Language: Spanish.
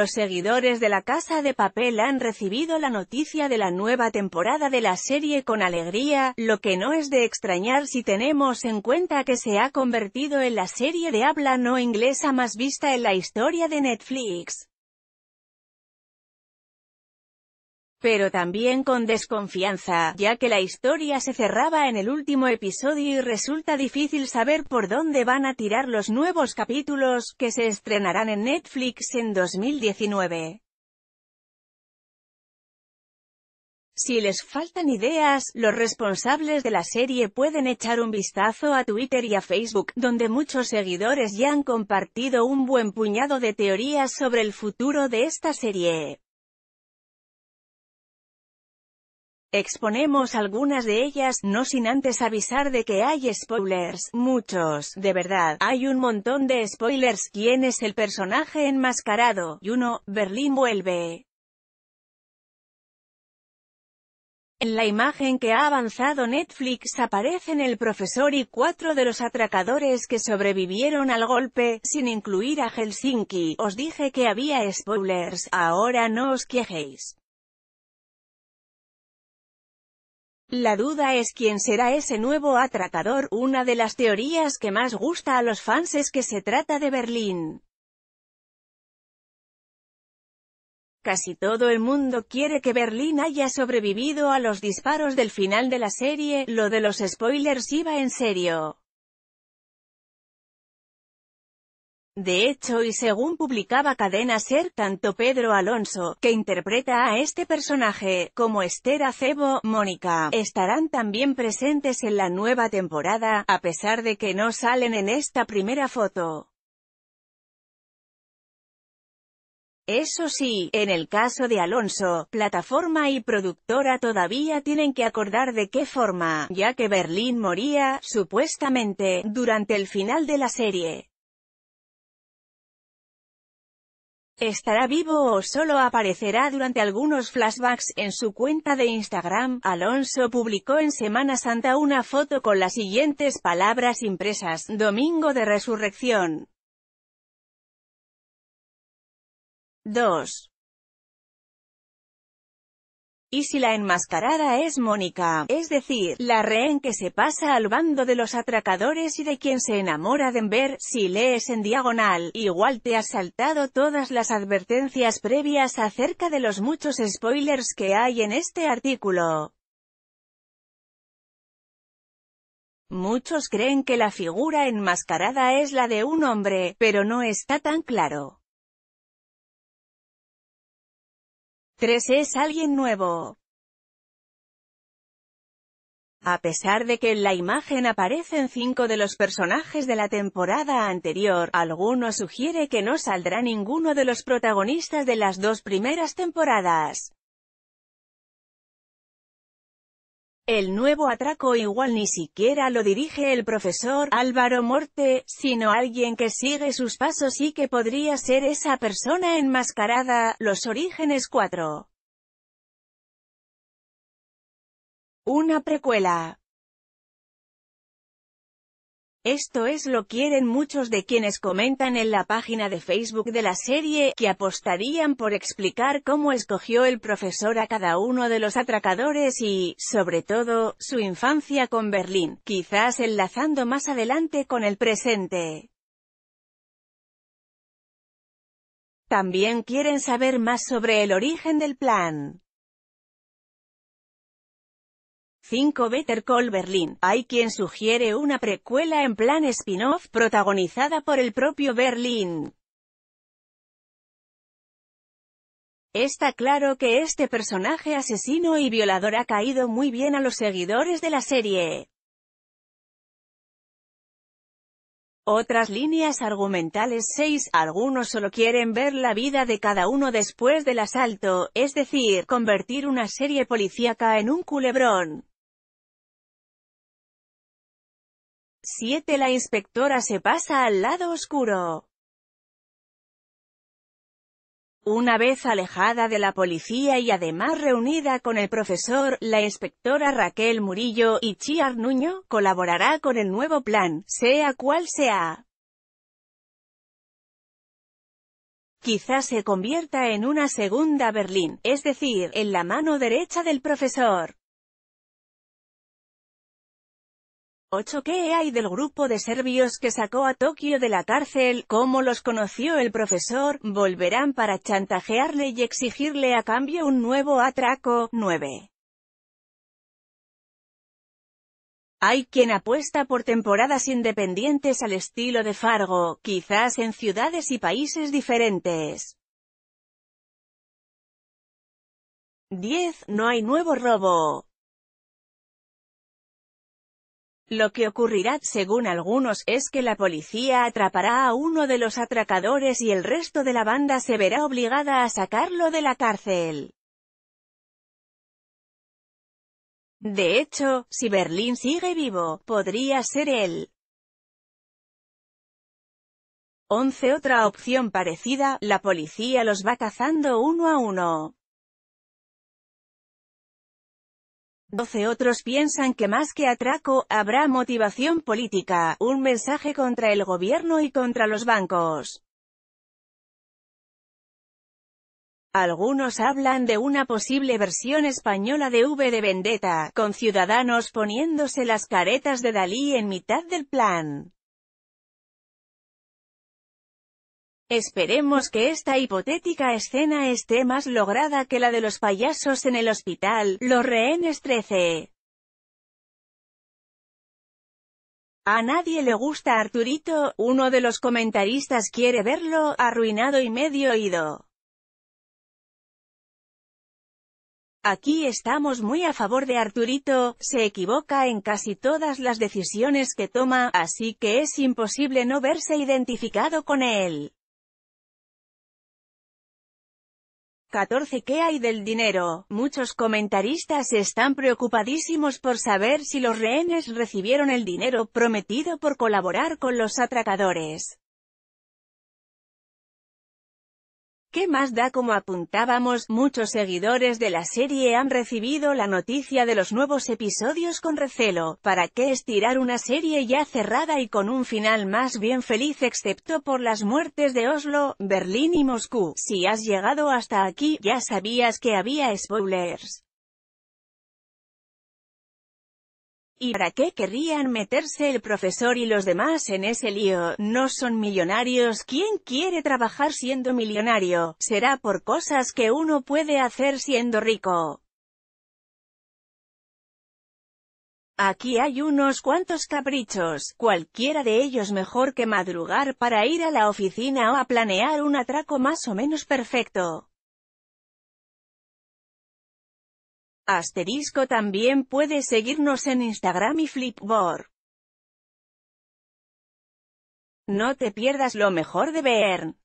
Los seguidores de La Casa de Papel han recibido la noticia de la nueva temporada de la serie con alegría, lo que no es de extrañar si tenemos en cuenta que se ha convertido en la serie de habla no inglesa más vista en la historia de Netflix. pero también con desconfianza, ya que la historia se cerraba en el último episodio y resulta difícil saber por dónde van a tirar los nuevos capítulos, que se estrenarán en Netflix en 2019. Si les faltan ideas, los responsables de la serie pueden echar un vistazo a Twitter y a Facebook, donde muchos seguidores ya han compartido un buen puñado de teorías sobre el futuro de esta serie. Exponemos algunas de ellas, no sin antes avisar de que hay spoilers, muchos, de verdad, hay un montón de spoilers, quién es el personaje enmascarado, y uno, Berlín vuelve. En la imagen que ha avanzado Netflix aparecen el profesor y cuatro de los atracadores que sobrevivieron al golpe, sin incluir a Helsinki, os dije que había spoilers, ahora no os quejéis. La duda es quién será ese nuevo atratador, una de las teorías que más gusta a los fans es que se trata de Berlín. Casi todo el mundo quiere que Berlín haya sobrevivido a los disparos del final de la serie, lo de los spoilers iba en serio. De hecho y según publicaba Cadena Ser, tanto Pedro Alonso, que interpreta a este personaje, como Esther Acebo, Mónica, estarán también presentes en la nueva temporada, a pesar de que no salen en esta primera foto. Eso sí, en el caso de Alonso, plataforma y productora todavía tienen que acordar de qué forma, ya que Berlín moría, supuestamente, durante el final de la serie. ¿Estará vivo o solo aparecerá durante algunos flashbacks? En su cuenta de Instagram, Alonso publicó en Semana Santa una foto con las siguientes palabras impresas, Domingo de Resurrección. 2. Y si la enmascarada es Mónica, es decir, la rehén que se pasa al bando de los atracadores y de quien se enamora de ver si lees en diagonal, igual te has saltado todas las advertencias previas acerca de los muchos spoilers que hay en este artículo. Muchos creen que la figura enmascarada es la de un hombre, pero no está tan claro. 3 es alguien nuevo. A pesar de que en la imagen aparecen cinco de los personajes de la temporada anterior, alguno sugiere que no saldrá ninguno de los protagonistas de las dos primeras temporadas. El nuevo atraco igual ni siquiera lo dirige el profesor Álvaro Morte, sino alguien que sigue sus pasos y que podría ser esa persona enmascarada, Los Orígenes 4. Una precuela. Esto es lo quieren muchos de quienes comentan en la página de Facebook de la serie, que apostarían por explicar cómo escogió el profesor a cada uno de los atracadores y, sobre todo, su infancia con Berlín, quizás enlazando más adelante con el presente. También quieren saber más sobre el origen del plan. 5 Better Call Berlin. Hay quien sugiere una precuela en plan spin-off protagonizada por el propio Berlin. Está claro que este personaje asesino y violador ha caído muy bien a los seguidores de la serie. Otras líneas argumentales 6. Algunos solo quieren ver la vida de cada uno después del asalto, es decir, convertir una serie policíaca en un culebrón. la inspectora se pasa al lado oscuro. Una vez alejada de la policía y además reunida con el profesor, la inspectora Raquel Murillo y Chi Arnuño, colaborará con el nuevo plan, sea cual sea. Quizás se convierta en una segunda Berlín, es decir, en la mano derecha del profesor. 8. ¿Qué hay del grupo de serbios que sacó a Tokio de la cárcel? Como los conoció el profesor? Volverán para chantajearle y exigirle a cambio un nuevo atraco. 9. Hay quien apuesta por temporadas independientes al estilo de Fargo, quizás en ciudades y países diferentes. 10. No hay nuevo robo. Lo que ocurrirá, según algunos, es que la policía atrapará a uno de los atracadores y el resto de la banda se verá obligada a sacarlo de la cárcel. De hecho, si Berlín sigue vivo, podría ser él. 11. Otra opción parecida, la policía los va cazando uno a uno. Doce otros piensan que más que atraco, habrá motivación política, un mensaje contra el gobierno y contra los bancos. Algunos hablan de una posible versión española de V de Vendetta, con ciudadanos poniéndose las caretas de Dalí en mitad del plan. Esperemos que esta hipotética escena esté más lograda que la de los payasos en el hospital, los rehenes 13. A nadie le gusta Arturito, uno de los comentaristas quiere verlo, arruinado y medio oído. Aquí estamos muy a favor de Arturito, se equivoca en casi todas las decisiones que toma, así que es imposible no verse identificado con él. 14 ¿Qué hay del dinero? Muchos comentaristas están preocupadísimos por saber si los rehenes recibieron el dinero prometido por colaborar con los atracadores. ¿Qué más da como apuntábamos, muchos seguidores de la serie han recibido la noticia de los nuevos episodios con recelo, ¿para qué estirar una serie ya cerrada y con un final más bien feliz excepto por las muertes de Oslo, Berlín y Moscú? Si has llegado hasta aquí, ya sabías que había spoilers. ¿Y para qué querrían meterse el profesor y los demás en ese lío? No son millonarios. ¿Quién quiere trabajar siendo millonario? Será por cosas que uno puede hacer siendo rico. Aquí hay unos cuantos caprichos, cualquiera de ellos mejor que madrugar para ir a la oficina o a planear un atraco más o menos perfecto. Asterisco también puede seguirnos en Instagram y Flipboard. No te pierdas lo mejor de Bern.